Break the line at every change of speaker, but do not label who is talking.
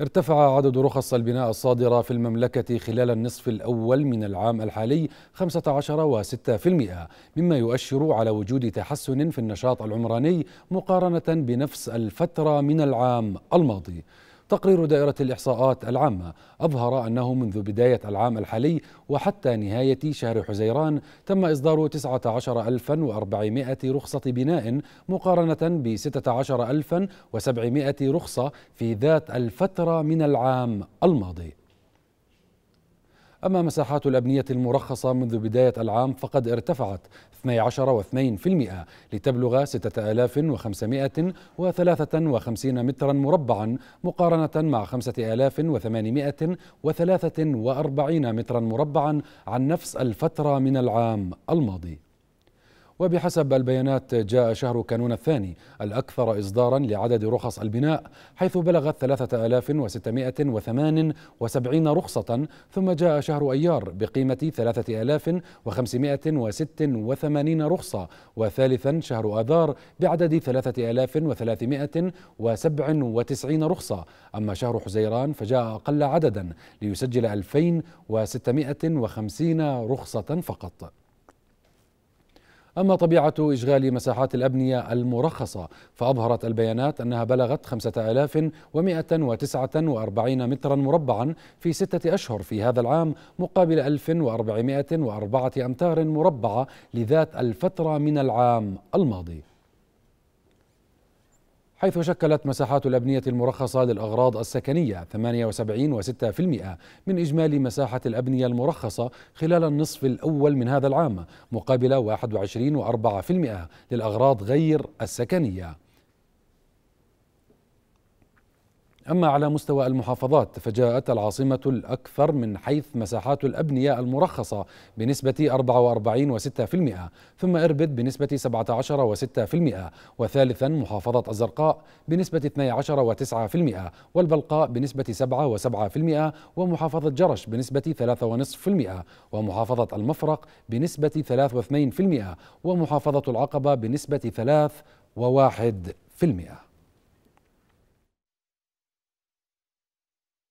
ارتفع عدد رخص البناء الصادرة في المملكة خلال النصف الأول من العام الحالي 15.6% مما يؤشر على وجود تحسن في النشاط العمراني مقارنة بنفس الفترة من العام الماضي تقرير دائرة الإحصاءات العامة أظهر أنه منذ بداية العام الحالي وحتى نهاية شهر حزيران تم إصدار 19400 رخصة بناء مقارنة ب 16700 رخصة في ذات الفترة من العام الماضي أما مساحات الأبنية المرخصة منذ بداية العام فقد ارتفعت 12.2% لتبلغ 6553 مترا مربعا مقارنة مع 5843 مترا مربعا عن نفس الفترة من العام الماضي وبحسب البيانات جاء شهر كانون الثاني الأكثر إصدارا لعدد رخص البناء حيث بلغت 3678 رخصة ثم جاء شهر أيار بقيمة 3586 رخصة وثالثا شهر آذار بعدد 3397 رخصة أما شهر حزيران فجاء أقل عددا ليسجل 2650 رخصة فقط أما طبيعة إشغال مساحات الأبنية المرخصة فأظهرت البيانات أنها بلغت 5149 مترا مربعا في ستة أشهر في هذا العام مقابل 1404 أمتار مربعة لذات الفترة من العام الماضي حيث شكلت مساحات الأبنية المرخصة للأغراض السكنية 78.6% من إجمالي مساحة الأبنية المرخصة خلال النصف الأول من هذا العام مقابل 21.4% للأغراض غير السكنية أما على مستوى المحافظات فجاءت العاصمة الأكثر من حيث مساحات الأبنية المرخصة بنسبة 44.6% ثم إربد بنسبة 17.6% وثالثا محافظة الزرقاء بنسبة 12.9% والبلقاء بنسبة 7.7% ومحافظة جرش بنسبة 3.5% ومحافظة المفرق بنسبة 3.2% ومحافظة العقبة بنسبة 3.1%